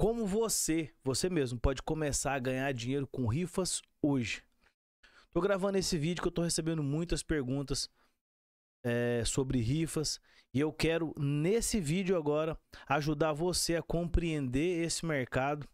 Como você, você mesmo, pode começar a ganhar dinheiro com rifas hoje? Tô gravando esse vídeo que eu tô recebendo muitas perguntas é, sobre rifas e eu quero nesse vídeo agora ajudar você a compreender esse mercado,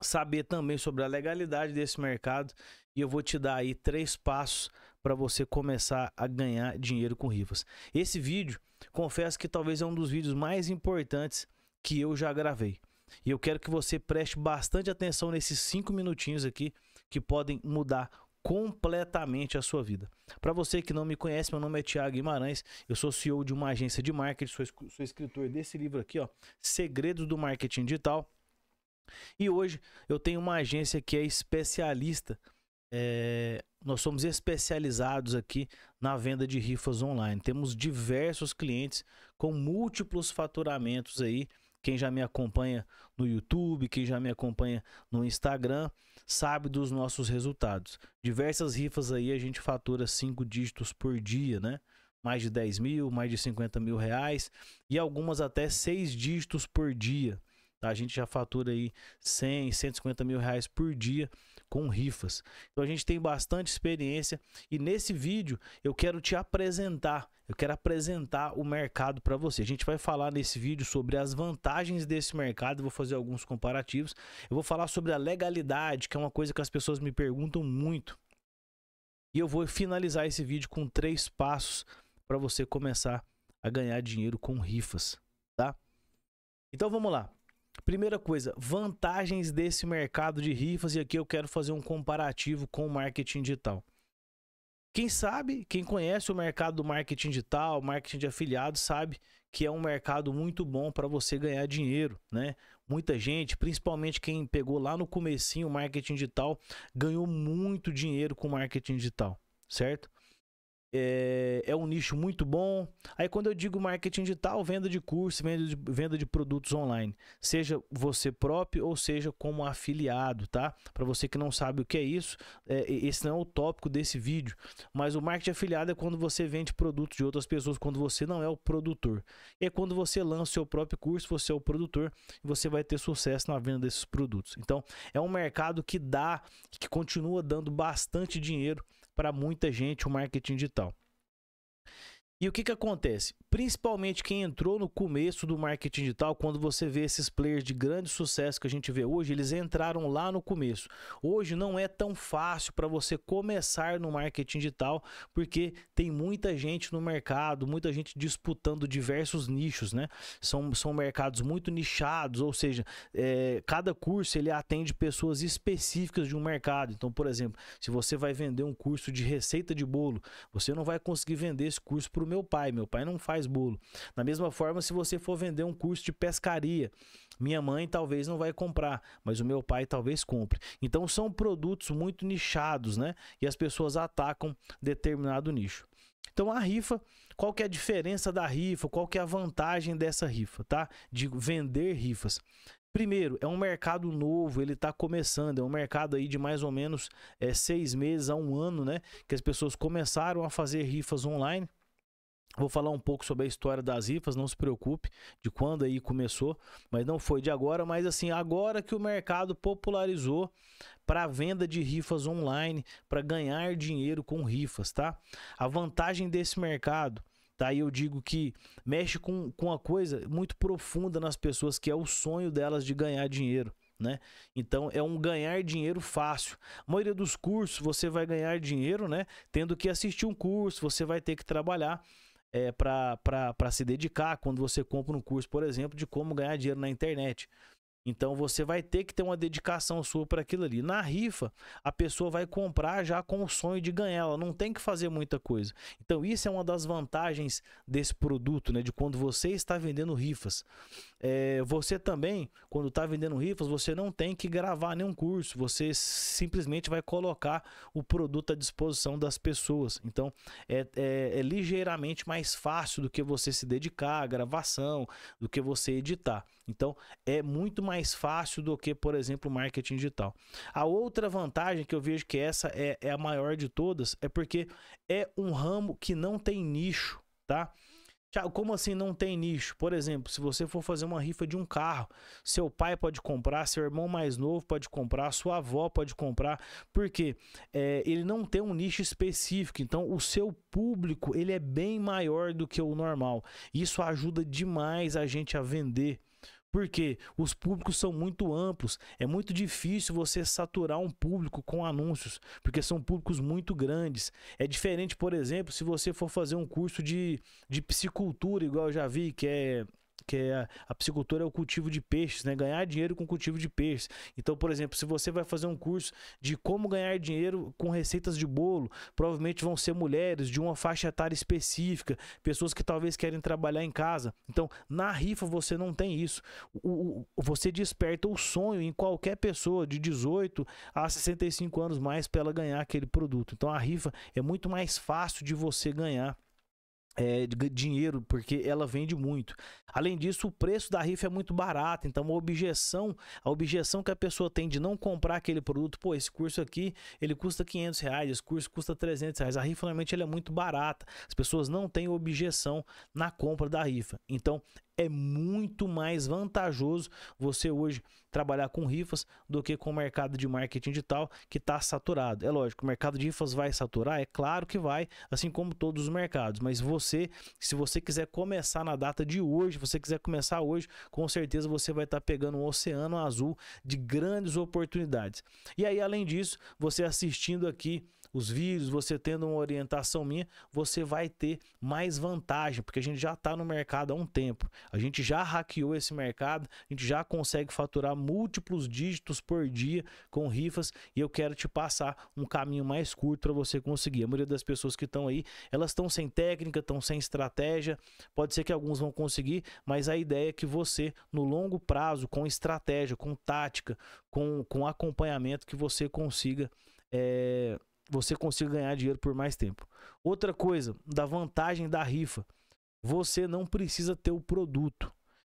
saber também sobre a legalidade desse mercado e eu vou te dar aí três passos para você começar a ganhar dinheiro com rifas. Esse vídeo, confesso que talvez é um dos vídeos mais importantes que eu já gravei. E eu quero que você preste bastante atenção nesses cinco minutinhos aqui que podem mudar completamente a sua vida. Para você que não me conhece, meu nome é Thiago Guimarães, eu sou CEO de uma agência de marketing, sou, sou escritor desse livro aqui, ó, Segredos do Marketing Digital. E hoje eu tenho uma agência que é especialista, é, nós somos especializados aqui na venda de rifas online. Temos diversos clientes com múltiplos faturamentos aí quem já me acompanha no YouTube, quem já me acompanha no Instagram, sabe dos nossos resultados. Diversas rifas aí a gente fatura cinco dígitos por dia, né? Mais de 10 mil, mais de 50 mil reais e algumas até seis dígitos por dia. Tá? A gente já fatura aí 100, 150 mil reais por dia com rifas. Então a gente tem bastante experiência e nesse vídeo eu quero te apresentar, eu quero apresentar o mercado para você. A gente vai falar nesse vídeo sobre as vantagens desse mercado, vou fazer alguns comparativos. Eu vou falar sobre a legalidade, que é uma coisa que as pessoas me perguntam muito. E eu vou finalizar esse vídeo com três passos para você começar a ganhar dinheiro com rifas, tá? Então vamos lá. Primeira coisa, vantagens desse mercado de rifas, e aqui eu quero fazer um comparativo com o marketing digital. Quem sabe, quem conhece o mercado do marketing digital, marketing de afiliados, sabe que é um mercado muito bom para você ganhar dinheiro, né? Muita gente, principalmente quem pegou lá no comecinho o marketing digital, ganhou muito dinheiro com marketing digital, certo? é, é, um nicho muito bom. Aí quando eu digo marketing digital, venda de curso, venda de, venda de produtos online, seja você próprio ou seja como afiliado, tá? Para você que não sabe o que é isso, é, esse não é o tópico desse vídeo, mas o marketing afiliado é quando você vende produtos de outras pessoas, quando você não é o produtor. É quando você lança o seu próprio curso, você é o produtor e você vai ter sucesso na venda desses produtos. Então, é um mercado que dá, que continua dando bastante dinheiro para muita gente o marketing digital. E o que, que acontece? Principalmente quem entrou no começo do marketing digital, quando você vê esses players de grande sucesso que a gente vê hoje, eles entraram lá no começo. Hoje não é tão fácil para você começar no marketing digital, porque tem muita gente no mercado, muita gente disputando diversos nichos, né? São, são mercados muito nichados, ou seja, é, cada curso ele atende pessoas específicas de um mercado. Então, por exemplo, se você vai vender um curso de receita de bolo, você não vai conseguir vender esse curso para o meu pai. Meu pai não faz bolo. Da mesma forma, se você for vender um curso de pescaria, minha mãe talvez não vai comprar, mas o meu pai talvez compre. Então são produtos muito nichados, né? E as pessoas atacam determinado nicho. Então a rifa, qual que é a diferença da rifa? Qual que é a vantagem dessa rifa, tá? De vender rifas. Primeiro, é um mercado novo, ele está começando, é um mercado aí de mais ou menos é, seis meses a um ano, né? Que as pessoas começaram a fazer rifas online. Vou falar um pouco sobre a história das rifas, não se preocupe, de quando aí começou, mas não foi de agora, mas assim, agora que o mercado popularizou para venda de rifas online, para ganhar dinheiro com rifas, tá? A vantagem desse mercado tá? E eu digo que mexe com, com uma coisa muito profunda nas pessoas, que é o sonho delas de ganhar dinheiro. Né? Então é um ganhar dinheiro fácil. A maioria dos cursos você vai ganhar dinheiro, né? Tendo que assistir um curso, você vai ter que trabalhar é, para se dedicar quando você compra um curso, por exemplo, de como ganhar dinheiro na internet. Então você vai ter que ter uma dedicação sua para aquilo ali. Na rifa, a pessoa vai comprar já com o sonho de ganhar, ela não tem que fazer muita coisa. Então isso é uma das vantagens desse produto, né? De quando você está vendendo rifas. É, você também, quando está vendendo rifas, você não tem que gravar nenhum curso, você simplesmente vai colocar o produto à disposição das pessoas. Então é, é, é ligeiramente mais fácil do que você se dedicar à gravação, do que você editar. Então é muito mais mais fácil do que, por exemplo, o marketing digital. A outra vantagem que eu vejo que essa é, é a maior de todas é porque é um ramo que não tem nicho, tá? Como assim não tem nicho? Por exemplo, se você for fazer uma rifa de um carro, seu pai pode comprar, seu irmão mais novo pode comprar, sua avó pode comprar, porque é, ele não tem um nicho específico. Então, o seu público ele é bem maior do que o normal. Isso ajuda demais a gente a vender. Porque os públicos são muito amplos, é muito difícil você saturar um público com anúncios, porque são públicos muito grandes. É diferente, por exemplo, se você for fazer um curso de, de psicultura, igual eu já vi, que é que é a, piscicultura é o cultivo de peixes, né? Ganhar dinheiro com cultivo de peixes. Então, por exemplo, se você vai fazer um curso de como ganhar dinheiro com receitas de bolo, provavelmente vão ser mulheres de uma faixa etária específica, pessoas que talvez querem trabalhar em casa. Então, na rifa você não tem isso. O, o, você desperta o sonho em qualquer pessoa de 18 a 65 anos mais para ela ganhar aquele produto. Então, a rifa é muito mais fácil de você ganhar é, dinheiro, porque ela vende muito. Além disso, o preço da rifa é muito barato, então a objeção, a objeção que a pessoa tem de não comprar aquele produto, pô, esse curso aqui, ele custa 500 reais, esse curso custa 300 reais, a rifa normalmente ela é muito barata, as pessoas não têm objeção na compra da rifa. Então, é muito mais vantajoso você hoje trabalhar com rifas do que com o mercado de marketing digital que está saturado. É lógico, o mercado de rifas vai saturar, é claro que vai, assim como todos os mercados. Mas você, se você quiser começar na data de hoje, você quiser começar hoje, com certeza você vai estar tá pegando um oceano azul de grandes oportunidades. E aí, além disso, você assistindo aqui os vídeos, você tendo uma orientação minha, você vai ter mais vantagem, porque a gente já está no mercado há um tempo. A gente já hackeou esse mercado, a gente já consegue faturar múltiplos dígitos por dia com rifas e eu quero te passar um caminho mais curto para você conseguir. A maioria das pessoas que estão aí, elas estão sem técnica, estão sem estratégia. Pode ser que alguns vão conseguir, mas a ideia é que você, no longo prazo, com estratégia, com tática, com, com acompanhamento, que você consiga. É você consiga ganhar dinheiro por mais tempo. Outra coisa, da vantagem da rifa. Você não precisa ter o produto.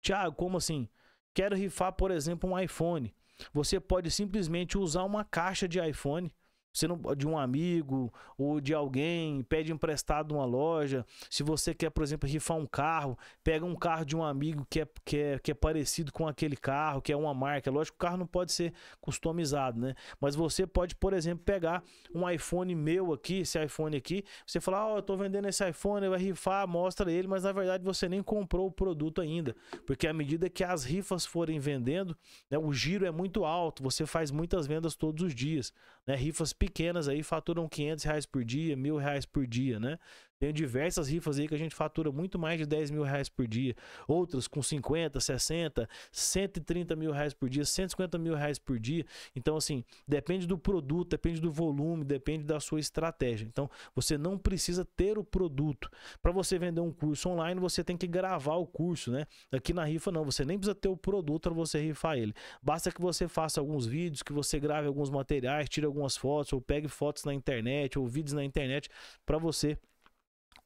Tiago, como assim? Quero rifar, por exemplo, um iPhone. Você pode simplesmente usar uma caixa de iPhone você não de um amigo ou de alguém, pede emprestado uma loja. Se você quer, por exemplo, rifar um carro, pega um carro de um amigo que é, que é, que é parecido com aquele carro, que é uma marca. É lógico que o carro não pode ser customizado, né? Mas você pode, por exemplo, pegar um iPhone meu aqui, esse iPhone aqui, você falar: "Ó, oh, eu tô vendendo esse iPhone, vai rifar, mostra ele", mas na verdade você nem comprou o produto ainda, porque à medida que as rifas forem vendendo, né, o giro é muito alto, você faz muitas vendas todos os dias, né? Rifas pequenas aí faturam 500 reais por dia, mil reais por dia, né? Tem diversas rifas aí que a gente fatura muito mais de 10 mil reais por dia. Outras com 50, 60, 130 mil reais por dia, 150 mil reais por dia. Então, assim, depende do produto, depende do volume, depende da sua estratégia. Então, você não precisa ter o produto. Para você vender um curso online, você tem que gravar o curso, né? Aqui na rifa, não. Você nem precisa ter o produto para você rifar ele. Basta que você faça alguns vídeos, que você grave alguns materiais, tire algumas fotos, ou pegue fotos na internet, ou vídeos na internet, para você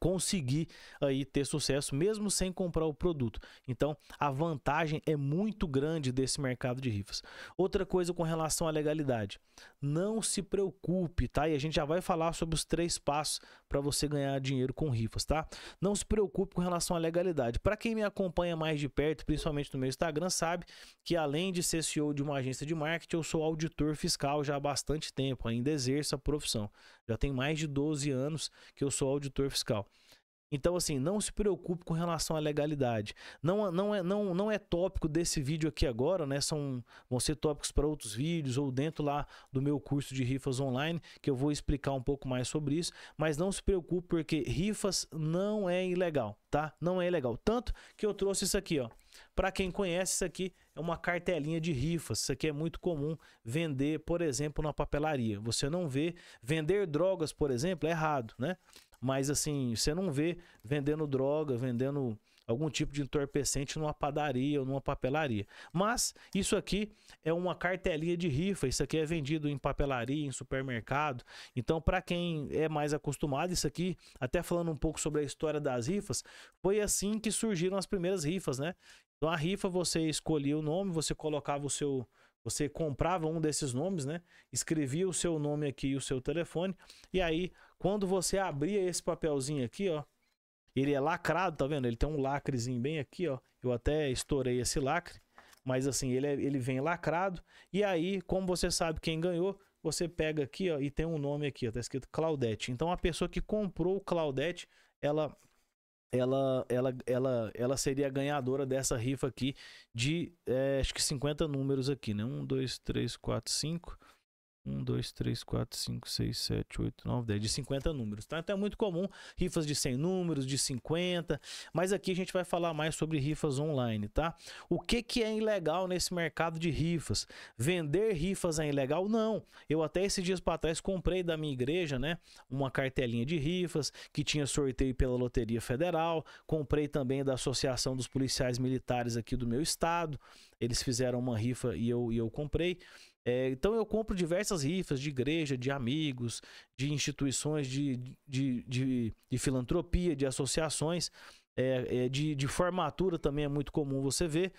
conseguir aí ter sucesso mesmo sem comprar o produto. Então, a vantagem é muito grande desse mercado de rifas. Outra coisa com relação à legalidade. Não se preocupe, tá? E a gente já vai falar sobre os três passos para você ganhar dinheiro com rifas, tá? Não se preocupe com relação à legalidade. Para quem me acompanha mais de perto, principalmente no meu Instagram, sabe que além de ser CEO de uma agência de marketing, eu sou auditor fiscal já há bastante tempo, ainda exerço a profissão. Já tem mais de 12 anos que eu sou auditor fiscal. Então, assim, não se preocupe com relação à legalidade. Não, não, é, não, não é tópico desse vídeo aqui agora, né? São, vão ser tópicos para outros vídeos ou dentro lá do meu curso de rifas online, que eu vou explicar um pouco mais sobre isso. Mas não se preocupe, porque rifas não é ilegal, tá? Não é ilegal. Tanto que eu trouxe isso aqui, ó. Para quem conhece, isso aqui é uma cartelinha de rifas. Isso aqui é muito comum vender, por exemplo, na papelaria. Você não vê vender drogas, por exemplo, é errado, né? Mas assim, você não vê vendendo droga, vendendo algum tipo de entorpecente numa padaria ou numa papelaria. Mas isso aqui é uma cartelinha de rifa, isso aqui é vendido em papelaria, em supermercado. Então, para quem é mais acostumado, isso aqui, até falando um pouco sobre a história das rifas, foi assim que surgiram as primeiras rifas, né? Então, a rifa você escolhia o nome, você colocava o seu você comprava um desses nomes, né? Escrevia o seu nome aqui e o seu telefone. E aí, quando você abria esse papelzinho aqui, ó, ele é lacrado, tá vendo? Ele tem um lacrezinho bem aqui, ó. Eu até estourei esse lacre, mas assim, ele, é, ele vem lacrado. E aí, como você sabe quem ganhou, você pega aqui, ó, e tem um nome aqui, ó, tá escrito Claudete. Então, a pessoa que comprou o Claudete, ela ela, ela, ela, ela seria a ganhadora dessa rifa aqui de é, acho que 50 números aqui, né? Um, dois, três, quatro, cinco. 1, 2, 3, 4, 5, 6, 7, 8, 9, 10. De 50 números, tá? Então é muito comum rifas de 100 números, de 50. Mas aqui a gente vai falar mais sobre rifas online, tá? O que, que é ilegal nesse mercado de rifas? Vender rifas é ilegal? Não. Eu até esses dias para trás comprei da minha igreja, né? Uma cartelinha de rifas que tinha sorteio pela Loteria Federal. Comprei também da Associação dos Policiais Militares aqui do meu estado. Eles fizeram uma rifa e eu, e eu comprei. É, então eu compro diversas rifas de igreja, de amigos, de instituições, de, de, de, de filantropia, de associações, é, é, de, de formatura também é muito comum você ver.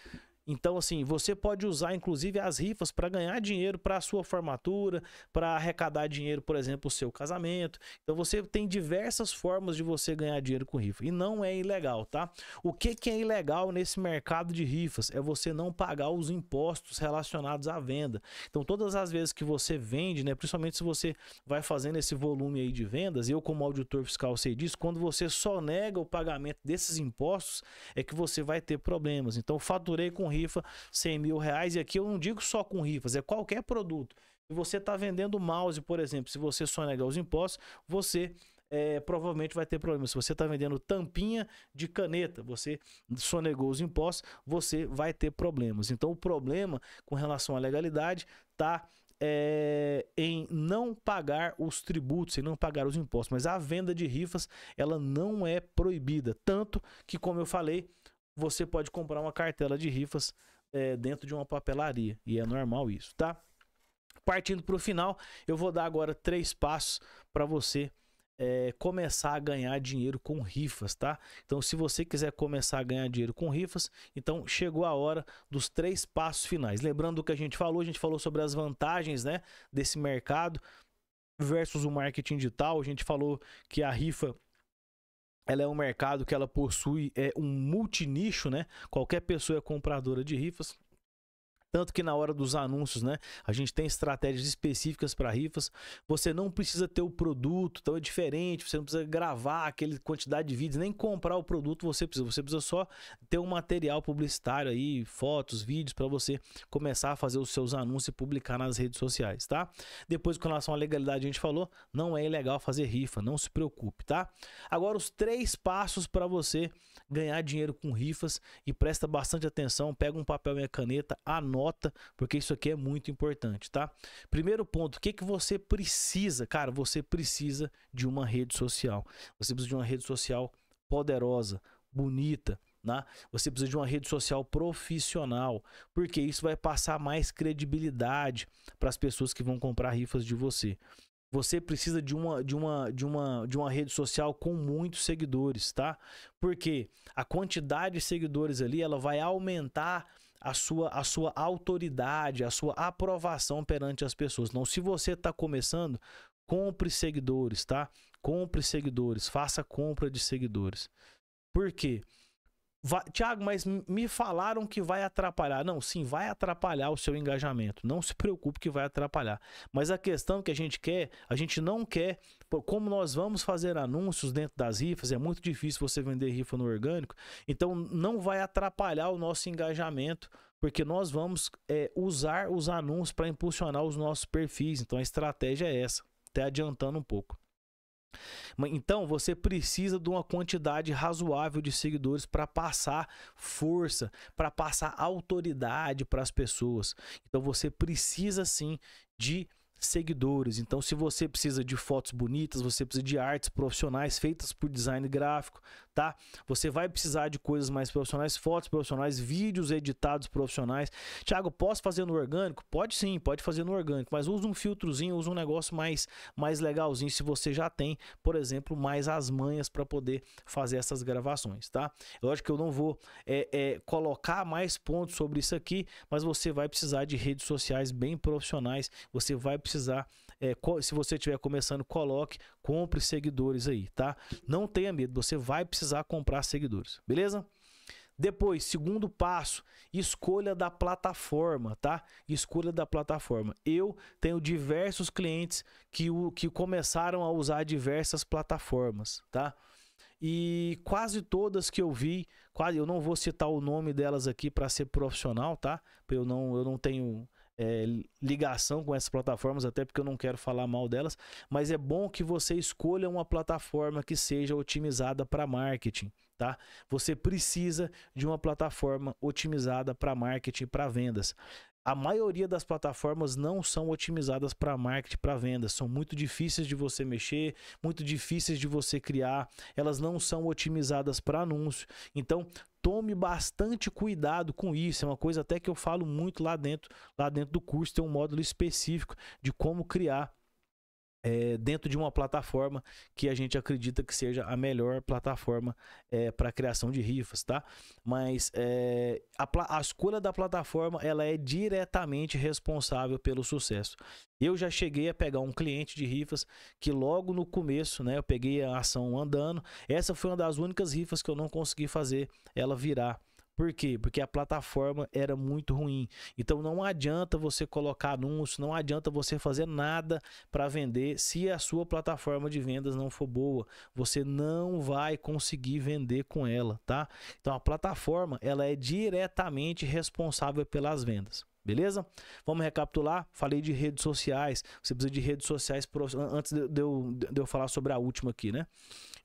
Então, assim, você pode usar inclusive as rifas para ganhar dinheiro para a sua formatura, para arrecadar dinheiro, por exemplo, o seu casamento. Então, você tem diversas formas de você ganhar dinheiro com rifa e não é ilegal, tá? O que, que é ilegal nesse mercado de rifas é você não pagar os impostos relacionados à venda. Então, todas as vezes que você vende, né, principalmente se você vai fazendo esse volume aí de vendas, eu, como auditor fiscal, sei disso, quando você só nega o pagamento desses impostos, é que você vai ter problemas. Então, faturei com rifa, 100 mil reais. E aqui eu não digo só com rifas, é qualquer produto. Se você está vendendo mouse, por exemplo, se você só negar os impostos, você é, provavelmente vai ter problema. Se você está vendendo tampinha de caneta, você sonegou os impostos, você vai ter problemas. Então, o problema com relação à legalidade está é, em não pagar os tributos, em não pagar os impostos. Mas a venda de rifas, ela não é proibida. Tanto que, como eu falei, você pode comprar uma cartela de rifas é, dentro de uma papelaria. E é normal isso, tá? Partindo para o final, eu vou dar agora três passos para você é, começar a ganhar dinheiro com rifas, tá? Então, se você quiser começar a ganhar dinheiro com rifas, então chegou a hora dos três passos finais. Lembrando o que a gente falou, a gente falou sobre as vantagens, né, desse mercado versus o marketing digital. A gente falou que a rifa ela é um mercado que ela possui é um multinicho, né? Qualquer pessoa é compradora de rifas. Tanto que na hora dos anúncios, né, a gente tem estratégias específicas para rifas. Você não precisa ter o produto, então é diferente, você não precisa gravar aquele quantidade de vídeos, nem comprar o produto você precisa, você precisa só ter um material publicitário aí, fotos, vídeos para você começar a fazer os seus anúncios e publicar nas redes sociais, tá? Depois com relação à legalidade a gente falou, não é ilegal fazer rifa, não se preocupe, tá? Agora os três passos para você ganhar dinheiro com rifas e presta bastante atenção, pega um papel e caneta, anota anota, porque isso aqui é muito importante, tá? Primeiro ponto, o que, que você precisa? Cara, você precisa de uma rede social. Você precisa de uma rede social poderosa, bonita, né? você precisa de uma rede social profissional, porque isso vai passar mais credibilidade para as pessoas que vão comprar rifas de você. Você precisa de uma, de, uma, de, uma, de uma rede social com muitos seguidores, tá? Porque a quantidade de seguidores ali ela vai aumentar a sua, a sua autoridade, a sua aprovação perante as pessoas. Não, se você está começando, compre seguidores, tá? Compre seguidores, faça compra de seguidores. Por quê? Porque Tiago, mas me falaram que vai atrapalhar. Não, sim, vai atrapalhar o seu engajamento. Não se preocupe que vai atrapalhar. Mas a questão que a gente quer, a gente não quer, como nós vamos fazer anúncios dentro das rifas, é muito difícil você vender rifa no orgânico, então não vai atrapalhar o nosso engajamento, porque nós vamos é, usar os anúncios para impulsionar os nossos perfis. Então a estratégia é essa, até adiantando um pouco. Então você precisa de uma quantidade razoável de seguidores para passar força, para passar autoridade para as pessoas. Então você precisa sim de seguidores. Então, se você precisa de fotos bonitas, você precisa de artes profissionais feitas por design gráfico, tá? Você vai precisar de coisas mais profissionais, fotos profissionais, vídeos editados profissionais. Tiago, posso fazer no orgânico? Pode sim, pode fazer no orgânico, mas usa um filtrozinho, usa um negócio mais mais legalzinho se você já tem, por exemplo, mais as manhas para poder fazer essas gravações, tá? Lógico que eu não vou é, é, colocar mais pontos sobre isso aqui, mas você vai precisar de redes sociais bem profissionais, você vai precisar. É, se você estiver começando, coloque, compre seguidores aí, tá? Não tenha medo, você vai precisar comprar seguidores, beleza? Depois, segundo passo, escolha da plataforma, tá? Escolha da plataforma. Eu tenho diversos clientes que, o, que começaram a usar diversas plataformas, tá? E quase todas que eu vi, quase eu não vou citar o nome delas aqui para ser profissional, tá? Eu não, eu não tenho é, ligação com essas plataformas, até porque eu não quero falar mal delas, mas é bom que você escolha uma plataforma que seja otimizada para marketing, tá? Você precisa de uma plataforma otimizada para marketing, para vendas. A maioria das plataformas não são otimizadas para marketing, para vendas, são muito difíceis de você mexer, muito difíceis de você criar, elas não são otimizadas para anúncio. Então, tome bastante cuidado com isso. É uma coisa até que eu falo muito lá dentro, lá dentro do curso, tem um módulo específico de como criar é, dentro de uma plataforma que a gente acredita que seja a melhor plataforma é, para criação de rifas, tá? Mas é, a, a, escolha da plataforma ela é diretamente responsável pelo sucesso. Eu já cheguei a pegar um cliente de rifas que logo no começo, né? Eu peguei a ação andando. Essa foi uma das únicas rifas que eu não consegui fazer ela virar por quê? Porque a plataforma era muito ruim. Então não adianta você colocar anúncio, não adianta você fazer nada para vender se a sua plataforma de vendas não for boa. Você não vai conseguir vender com ela, tá? Então a plataforma, ela é diretamente responsável pelas vendas. Beleza? Vamos recapitular. Falei de redes sociais. Você precisa de redes sociais antes de eu, de eu falar sobre a última aqui, né?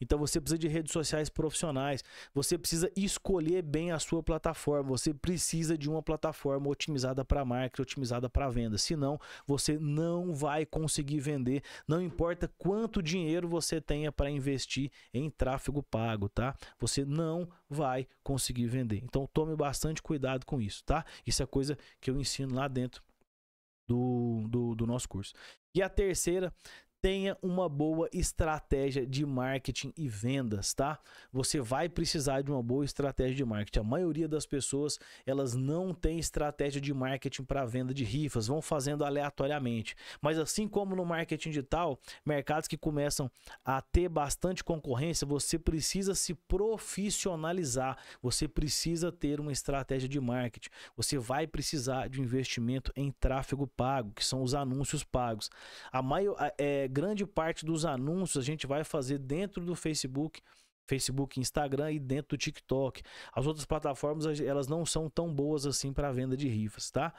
Então você precisa de redes sociais profissionais, você precisa escolher bem a sua plataforma, você precisa de uma plataforma otimizada para marketing, otimizada para venda. Senão, você não vai conseguir vender, não importa quanto dinheiro você tenha para investir em tráfego pago, tá? Você não vai conseguir vender. Então tome bastante cuidado com isso, tá? Isso é coisa que eu ensino lá dentro do, do, do, nosso curso. E a terceira tenha uma boa estratégia de marketing e vendas, tá? Você vai precisar de uma boa estratégia de marketing. A maioria das pessoas, elas não tem estratégia de marketing para venda de rifas, vão fazendo aleatoriamente. Mas assim como no marketing digital, mercados que começam a ter bastante concorrência, você precisa se profissionalizar, você precisa ter uma estratégia de marketing. Você vai precisar de um investimento em tráfego pago, que são os anúncios pagos. A maior é, grande parte dos anúncios a gente vai fazer dentro do Facebook, Facebook, Instagram e dentro do TikTok. As outras plataformas elas não são tão boas assim para venda de rifas, tá?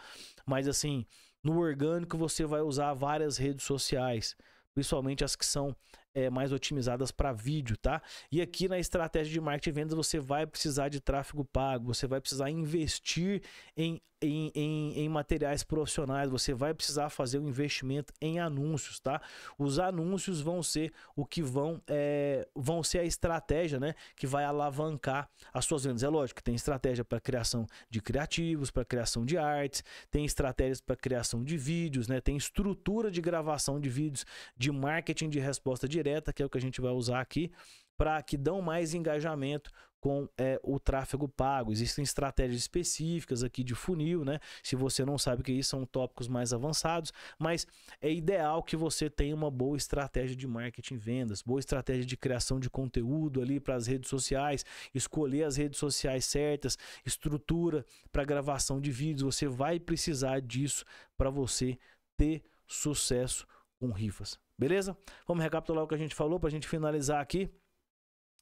Mas assim, no orgânico você vai usar várias redes sociais, principalmente as que são é, mais otimizadas para vídeo, tá? E aqui na estratégia de marketing e vendas você vai precisar de tráfego pago, você vai precisar investir em em, em, em, materiais profissionais, você vai precisar fazer um investimento em anúncios, tá? Os anúncios vão ser o que vão, é, vão ser a estratégia, né? Que vai alavancar as suas vendas. É lógico que tem estratégia para criação de criativos, para criação de artes, tem estratégias para criação de vídeos, né? Tem estrutura de gravação de vídeos, de marketing de resposta direta, que é o que a gente vai usar aqui para que dão mais engajamento com é, o tráfego pago. Existem estratégias específicas aqui de funil, né? Se você não sabe o que é isso, são tópicos mais avançados, mas é ideal que você tenha uma boa estratégia de marketing vendas, boa estratégia de criação de conteúdo ali para as redes sociais, escolher as redes sociais certas, estrutura para gravação de vídeos. Você vai precisar disso para você ter sucesso com rifas. Beleza? Vamos recapitular o que a gente falou para a gente finalizar aqui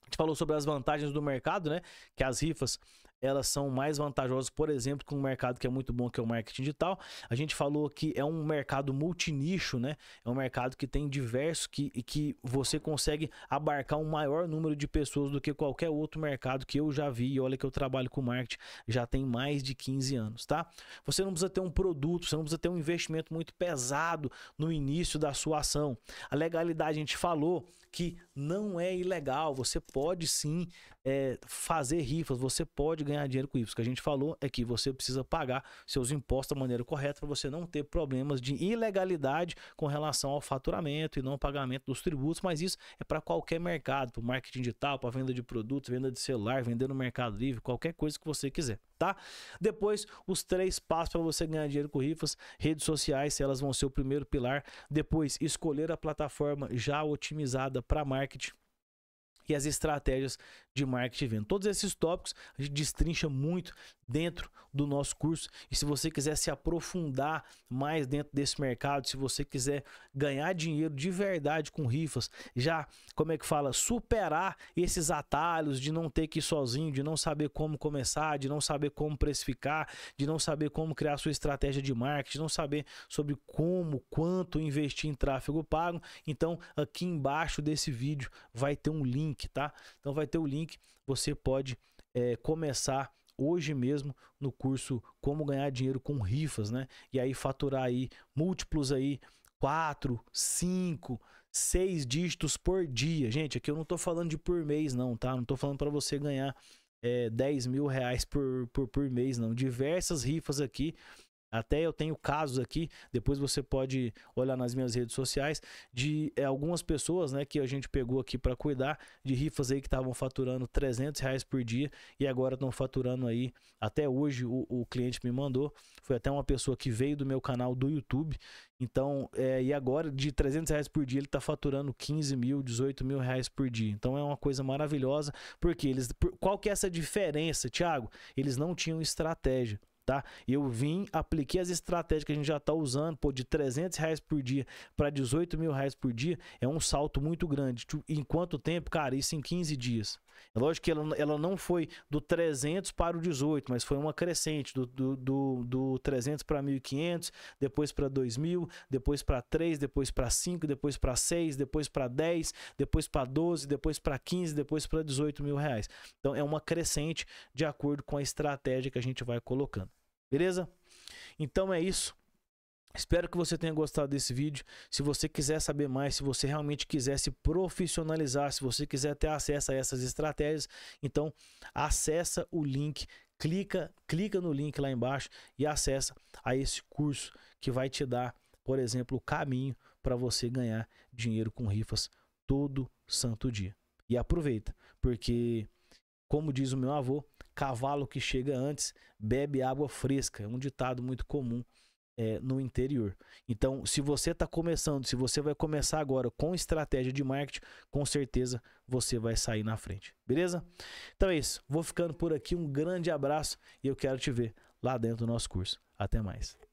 gente falou sobre as vantagens do mercado, né? Que as rifas, elas são mais vantajosas, por exemplo, com um mercado que é muito bom, que é o marketing digital. A gente falou que é um mercado multinicho, né? É um mercado que tem diversos, que, que você consegue abarcar um maior número de pessoas do que qualquer outro mercado que eu já vi. E olha que eu trabalho com marketing já tem mais de 15 anos, tá? Você não precisa ter um produto, você não precisa ter um investimento muito pesado no início da sua ação. A legalidade, a gente falou que não é ilegal. Você pode sim é, fazer rifas, você pode ganhar dinheiro com isso. O que a gente falou é que você precisa pagar seus impostos da maneira correta para você não ter problemas de ilegalidade com relação ao faturamento e não pagamento dos tributos, mas isso é para qualquer mercado, para marketing digital, para venda de produtos, venda de celular, vender no Mercado Livre, qualquer coisa que você quiser tá? Depois, os três passos para você ganhar dinheiro com rifas, redes sociais, elas vão ser o primeiro pilar. Depois, escolher a plataforma já otimizada para marketing e as estratégias de marketing e venda. Todos esses tópicos a gente destrincha muito dentro do nosso curso. E se você quiser se aprofundar mais dentro desse mercado, se você quiser ganhar dinheiro de verdade com rifas, já, como é que fala, superar esses atalhos de não ter que ir sozinho, de não saber como começar, de não saber como precificar, de não saber como criar sua estratégia de marketing, de não saber sobre como, quanto investir em tráfego pago, então aqui embaixo desse vídeo vai ter um link link, tá? Então vai ter o link, você pode é, começar hoje mesmo no curso Como Ganhar Dinheiro com Rifas, né? E aí faturar aí múltiplos aí 4, 5, 6 dígitos por dia. Gente, aqui eu não tô falando de por mês não, tá? Não tô falando para você ganhar é, 10 mil reais por, por, por mês não. Diversas rifas aqui até eu tenho casos aqui, depois você pode olhar nas minhas redes sociais, de é, algumas pessoas né, que a gente pegou aqui para cuidar de rifas aí que estavam faturando 300 reais por dia e agora estão faturando aí. Até hoje o, o, cliente me mandou, foi até uma pessoa que veio do meu canal do YouTube. Então, é, e agora de 300 reais por dia ele está faturando 15 mil, 18 mil reais por dia. Então é uma coisa maravilhosa, porque eles. Por, qual que é essa diferença, Thiago? Eles não tinham estratégia tá? Eu vim, apliquei as estratégias que a gente já está usando, pô, de 300 reais por dia para 18 mil reais por dia, é um salto muito grande. Em quanto tempo? Cara, isso em 15 dias. É lógico que ela, ela não foi do 300 para o 18, mas foi uma crescente, do, do, do, do 300 para 1.500, depois para 2.000, depois para 3, depois para 5, depois para 6, depois para 10, depois para 12, depois para 15, depois para 18 mil reais. Então é uma crescente de acordo com a estratégia que a gente vai colocando. Beleza? Então é isso. Espero que você tenha gostado desse vídeo. Se você quiser saber mais, se você realmente quiser se profissionalizar, se você quiser ter acesso a essas estratégias, então acessa o link, clica, clica no link lá embaixo e acessa a esse curso que vai te dar, por exemplo, o caminho para você ganhar dinheiro com rifas todo santo dia. E aproveita, porque como diz o meu avô, Cavalo que chega antes bebe água fresca. É um ditado muito comum é, no interior. Então, se você está começando, se você vai começar agora com estratégia de marketing, com certeza você vai sair na frente. Beleza? Então é isso. Vou ficando por aqui. Um grande abraço e eu quero te ver lá dentro do nosso curso. Até mais.